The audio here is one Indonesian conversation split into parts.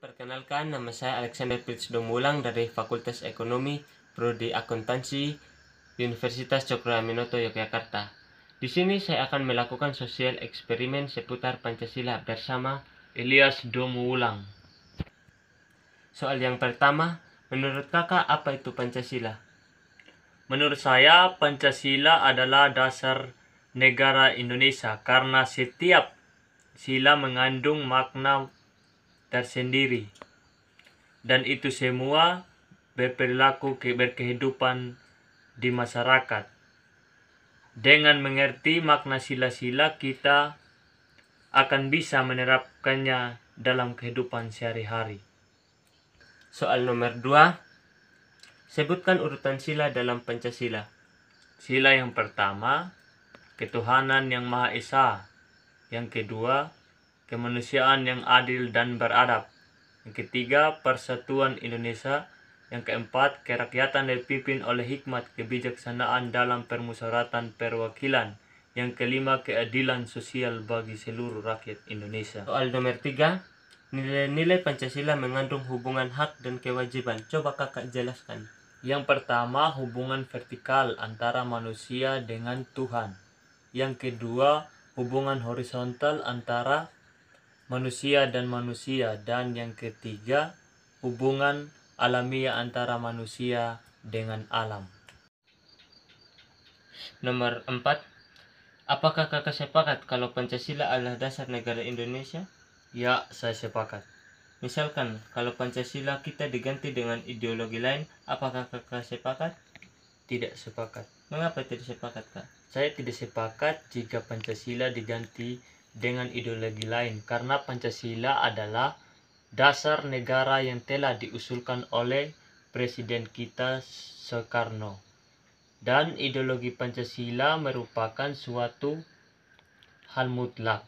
perkenalkan nama saya Alexander Pritz Domulang dari Fakultas Ekonomi Prodi Akuntansi Universitas Cokroaminoto Yogyakarta. Di sini saya akan melakukan sosial eksperimen seputar Pancasila bersama Elias Domulang. Soal yang pertama, menurut kakak apa itu Pancasila? Menurut saya, Pancasila adalah dasar negara Indonesia karena setiap sila mengandung makna tersendiri. Dan itu semua berperilaku berkehidupan di masyarakat. Dengan mengerti makna sila-sila kita akan bisa menerapkannya dalam kehidupan sehari-hari. Soal nomor dua Sebutkan urutan sila dalam Pancasila. Sila yang pertama, ketuhanan yang Maha Esa. Yang kedua, kemanusiaan yang adil dan beradab. Yang ketiga, persatuan Indonesia. Yang keempat, kerakyatan dipimpin oleh hikmat kebijaksanaan dalam permusyawaratan perwakilan. Yang kelima, keadilan sosial bagi seluruh rakyat Indonesia. Soal nomor tiga, nilai-nilai Pancasila mengandung hubungan hak dan kewajiban. Coba kakak jelaskan. Yang pertama, hubungan vertikal antara manusia dengan Tuhan. Yang kedua, hubungan horizontal antara manusia dan manusia dan yang ketiga hubungan alamiah antara manusia dengan alam. Nomor empat Apakah kakak sepakat kalau Pancasila adalah dasar negara Indonesia? Ya, saya sepakat. Misalkan, kalau Pancasila kita diganti dengan ideologi lain, apakah kakak sepakat? Tidak sepakat. Mengapa tidak sepakat, Kak? Saya tidak sepakat jika Pancasila diganti dengan ideologi lain karena Pancasila adalah dasar negara yang telah diusulkan oleh Presiden kita Soekarno. Dan ideologi Pancasila merupakan suatu hal mutlak.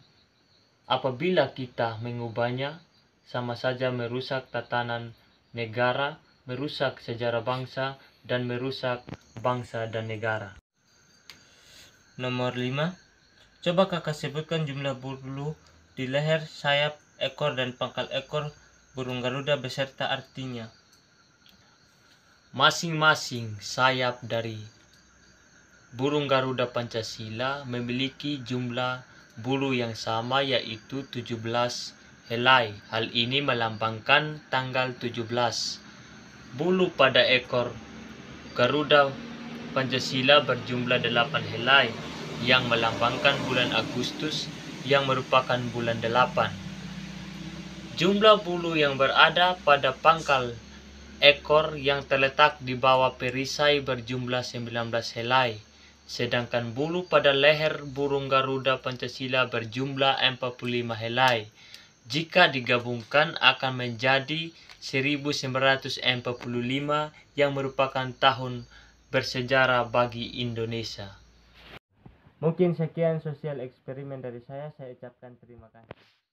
Apabila kita mengubahnya, sama saja merusak tatanan negara, merusak sejarah bangsa, dan merusak bangsa dan negara. Nomor 5 Coba kakak sebutkan jumlah bulu di leher, sayap, ekor, dan pangkal ekor burung Garuda beserta artinya. Masing-masing sayap dari burung Garuda Pancasila memiliki jumlah bulu yang sama yaitu 17 helai. Hal ini melambangkan tanggal 17. Bulu pada ekor Garuda Pancasila berjumlah 8 helai yang melambangkan bulan Agustus yang merupakan bulan delapan. Jumlah bulu yang berada pada pangkal ekor yang terletak di bawah perisai berjumlah 19 helai, sedangkan bulu pada leher burung Garuda Pancasila berjumlah 45 helai. Jika digabungkan akan menjadi 1945 yang merupakan tahun bersejarah bagi Indonesia. Mungkin sekian sosial eksperimen dari saya. Saya ucapkan terima kasih.